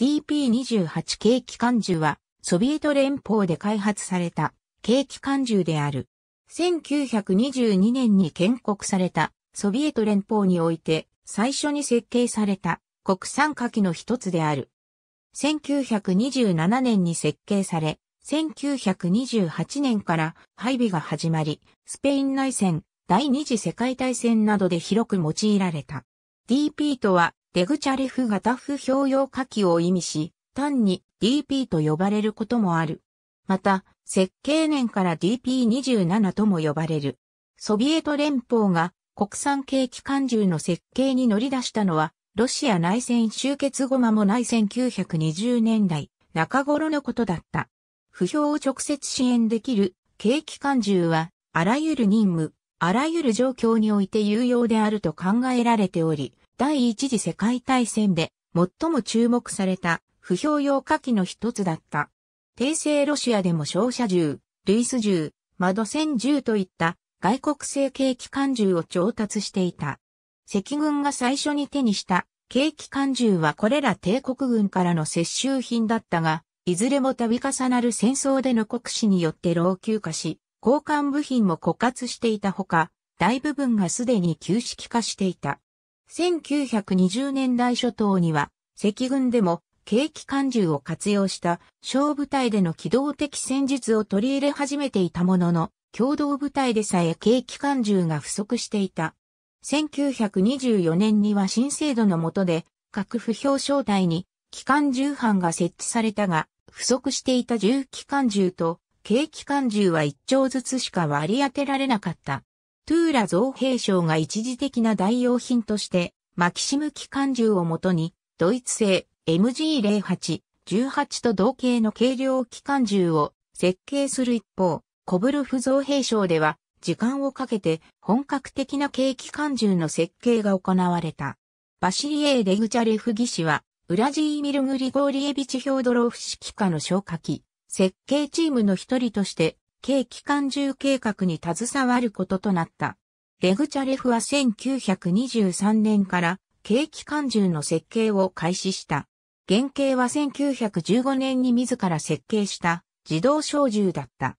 DP28 軽機関銃は、ソビエト連邦で開発された軽機関銃である。1922年に建国されたソビエト連邦において最初に設計された国産火器の一つである。1927年に設計され、1928年から配備が始まり、スペイン内戦、第二次世界大戦などで広く用いられた。DP とはデグチャレフ型不評用火器を意味し、単に DP と呼ばれることもある。また、設計年から DP27 とも呼ばれる。ソビエト連邦が国産景機関銃の設計に乗り出したのは、ロシア内戦終結後間もない1920年代中頃のことだった。不評を直接支援できる軽機関銃は、あらゆる任務、あらゆる状況において有用であると考えられており、第一次世界大戦で最も注目された不評用火器の一つだった。帝政ロシアでも照射銃、ルイス銃、窓線銃といった外国製軽機関銃を調達していた。赤軍が最初に手にした軽機関銃はこれら帝国軍からの接収品だったが、いずれも度重なる戦争での国死によって老朽化し、交換部品も枯渇していたほか、大部分がすでに旧式化していた。1920年代初頭には、赤軍でも軽機関銃を活用した小部隊での機動的戦術を取り入れ始めていたものの、共同部隊でさえ軽機関銃が不足していた。1924年には新制度の下で、各不評招隊に機関銃班が設置されたが、不足していた重機関銃と軽機関銃は一丁ずつしか割り当てられなかった。トゥーラ造兵省が一時的な代用品として、マキシム機関銃をもとに、ドイツ製 MG08、18と同型の軽量機関銃を設計する一方、コブルフ造兵省では、時間をかけて本格的な軽機関銃の設計が行われた。バシリエー・レグチャレフ技師は、ウラジーミル・グリゴーリエビチ・ヒョードロフ式下の消火器、設計チームの一人として軽機関銃計画に携わることとなった。レグチャレフは1923年から軽機関銃の設計を開始した。原型は1915年に自ら設計した自動小銃だった。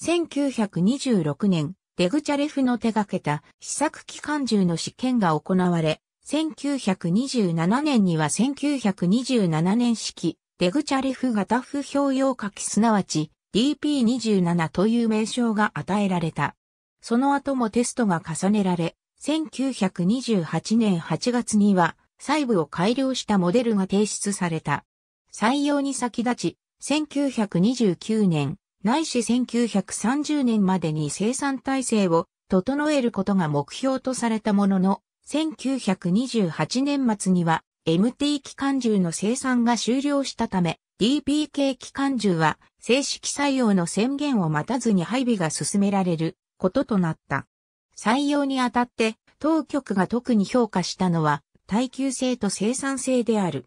1926年、レグチャレフの手掛けた試作機関銃の試験が行われ、1927年には1927年式、レグチャレフ型不評用火器すなわち DP27 という名称が与えられた。その後もテストが重ねられ、1928年8月には細部を改良したモデルが提出された。採用に先立ち、1929年、ないし1930年までに生産体制を整えることが目標とされたものの、1928年末には MT 機関銃の生産が終了したため、DPK 機関銃は正式採用の宣言を待たずに配備が進められることとなった。採用にあたって当局が特に評価したのは耐久性と生産性である。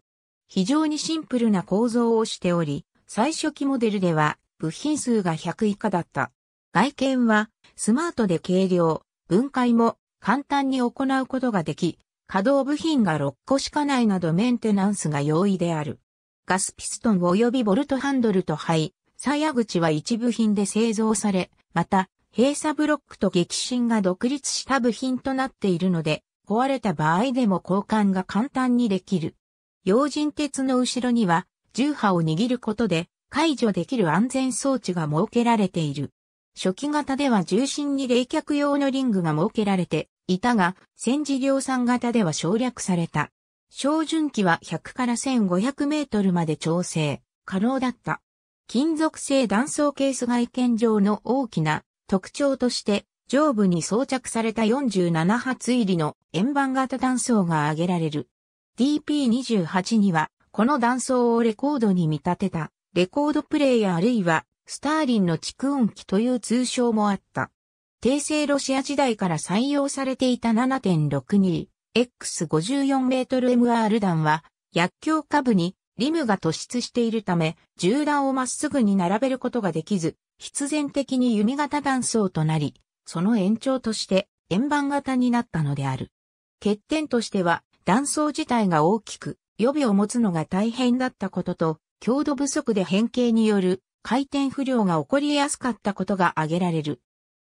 非常にシンプルな構造をしており、最初期モデルでは部品数が100以下だった。外見はスマートで軽量、分解も簡単に行うことができ、稼働部品が6個しかないなどメンテナンスが容易である。ガスピストン及びボルトハンドルと肺、鞘口は一部品で製造され、また、閉鎖ブロックと激震が独立した部品となっているので、壊れた場合でも交換が簡単にできる。用心鉄の後ろには、重波を握ることで、解除できる安全装置が設けられている。初期型では重心に冷却用のリングが設けられていたが、戦時量産型では省略された。照準器は100から1500メートルまで調整、可能だった。金属製断層ケース外見上の大きな特徴として、上部に装着された47発入りの円盤型断層が挙げられる。DP28 には、この断層をレコードに見立てた、レコードプレイヤーあるいは、スターリンの蓄音機という通称もあった。帝政ロシア時代から採用されていた7.62 X54MR 弾は、薬莢下部にリムが突出しているため、銃弾をまっすぐに並べることができず、必然的に弓型弾倉となり、その延長として円盤型になったのである。欠点としては、弾倉自体が大きく、予備を持つのが大変だったことと、強度不足で変形による回転不良が起こりやすかったことが挙げられる。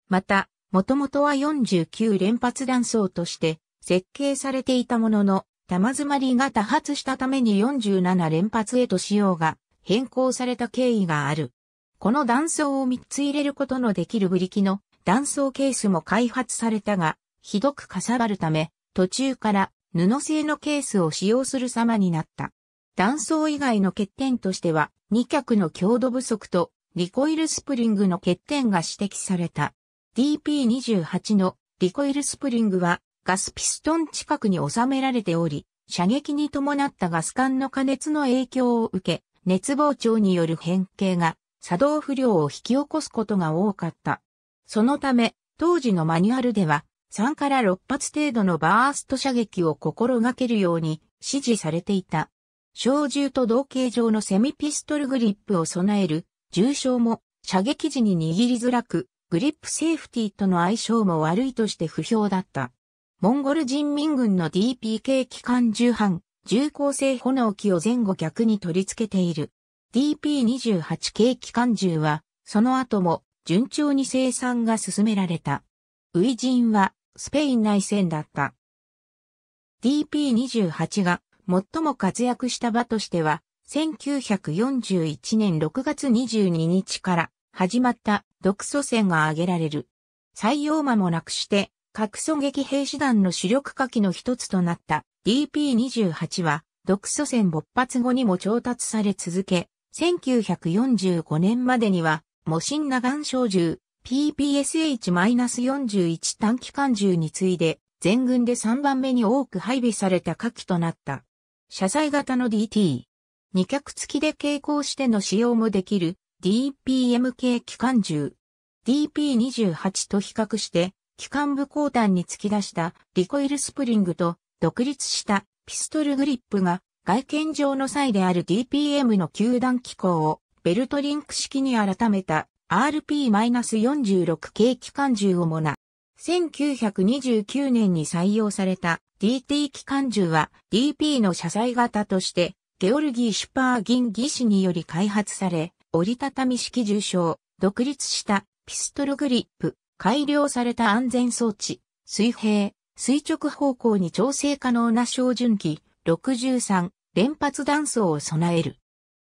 また、もともとは49連発弾倉として設計されていたものの、玉詰まりが多発したために47連発へと仕様が変更された経緯がある。この断層を3つ入れることのできるブリキの断層ケースも開発されたが、ひどくかさばるため、途中から布製のケースを使用する様になった。断層以外の欠点としては、2脚の強度不足とリコイルスプリングの欠点が指摘された。DP28 のリコイルスプリングはガスピストン近くに収められており、射撃に伴ったガス管の加熱の影響を受け、熱膨張による変形が作動不良を引き起こすことが多かった。そのため、当時のマニュアルでは、3から6発程度のバースト射撃を心がけるように指示されていた。小銃と同型状のセミピストルグリップを備える重傷も射撃時に握りづらく、グリップセーフティーとの相性も悪いとして不評だった。モンゴル人民軍の DPK 機関重班、重厚性炎機を前後逆に取り付けている。DP28 系機関銃は、その後も順調に生産が進められた。ウイジンはスペイン内戦だった。DP28 が最も活躍した場としては、1941年6月22日から始まった独ソ戦が挙げられる。採用間もなくして核狙撃兵士団の主力火器の一つとなった DP-28 は、独ソ戦勃発後にも調達され続け、1945年までには、模ナガン小銃、PPSH-41 短期間銃に次いで、全軍で3番目に多く配備された火器となった。車載型の DT。二脚付きで携行しての使用もできる DPM k 機関銃。DP28 と比較して機関部後端に突き出したリコイルスプリングと独立したピストルグリップが外見上の際である DPM の球団機構をベルトリンク式に改めた RP-46 系機関銃をもな。1929年に採用された DT 機関銃は DP の車載型としてゲオルギー・シュパーギン技師により開発され折りたたみ式重傷独立したピストルグリップ、改良された安全装置、水平、垂直方向に調整可能な照準器、63連発弾層を備える。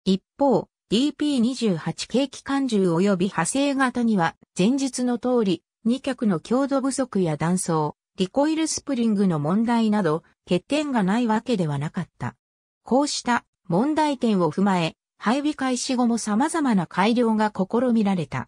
一方、DP28 軽機関銃及び派生型には、前述の通り、2脚の強度不足や弾層、リコイルスプリングの問題など、欠点がないわけではなかった。こうした問題点を踏まえ、配備開始後も様々な改良が試みられた。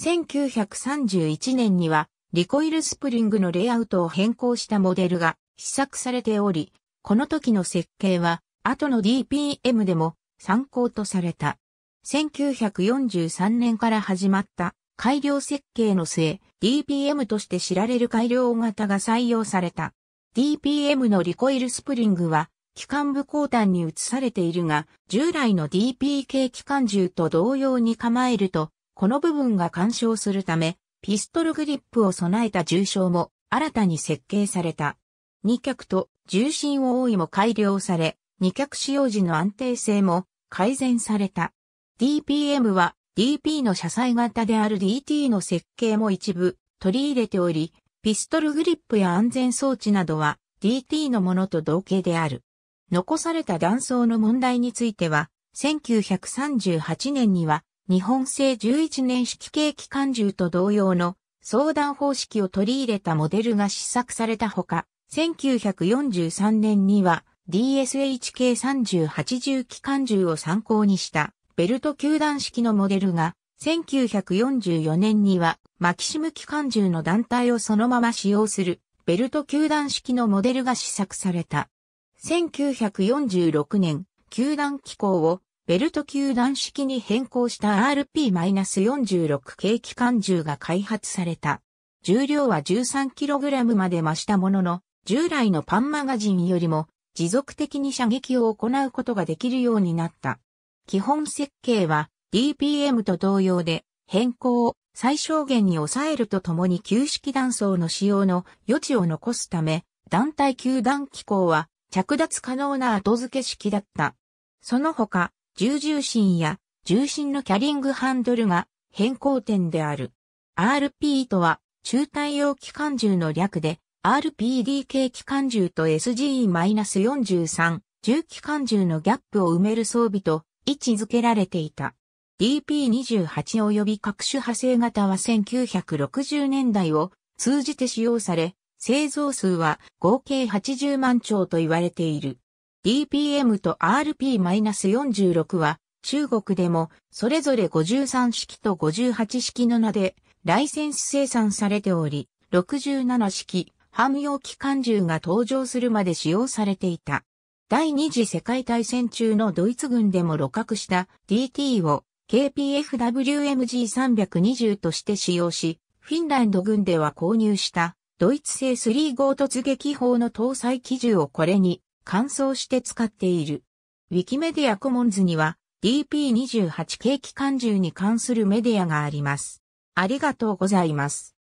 1931年にはリコイルスプリングのレイアウトを変更したモデルが試作されており、この時の設計は後の DPM でも参考とされた。1943年から始まった改良設計の末、DPM として知られる改良型が採用された。DPM のリコイルスプリングは機関部交端に移されているが、従来の DPK 機関銃と同様に構えるとこの部分が干渉するため、ピストルグリップを備えた重傷も新たに設計された。二脚と重心を覆いも改良され、二脚使用時の安定性も改善された。DPM は DP の車載型である DT の設計も一部取り入れており、ピストルグリップや安全装置などは DT のものと同型である。残された断層の問題については、1938年には日本製11年式系機関銃と同様の相談方式を取り入れたモデルが試作されたほか、1943年には DSHK3080 機関銃を参考にしたベルト球団式のモデルが、1944年にはマキシム機関銃の団体をそのまま使用するベルト球団式のモデルが試作された。1946年、球団機構をベルト球団式に変更した RP-46 系機関銃が開発された。重量は 13kg まで増したものの、従来のパンマガジンよりも持続的に射撃を行うことができるようになった。基本設計は DPM と同様で変更を最小限に抑えるとともに旧式弾層の使用の余地を残すため、団体球団機構は着脱可能な後付け式だった。その他、重重心や重心のキャリングハンドルが変更点である。RP とは中太陽機関銃の略で RPDK 機関銃と SG-43 重機関銃のギャップを埋める装備と位置づけられていた。DP28 及び各種派生型は1960年代を通じて使用され、製造数は合計80万丁と言われている。d p m と RP-46 は中国でもそれぞれ53式と58式の名でライセンス生産されており、67式、汎用機関銃が登場するまで使用されていた。第二次世界大戦中のドイツ軍でも露獲した DT を KPFWMG320 として使用し、フィンランド軍では購入したドイツ製3号突撃砲の搭載機銃をこれに乾燥して使っている。ウィキメディアコモンズには DP28 景気関銃に関するメディアがあります。ありがとうございます。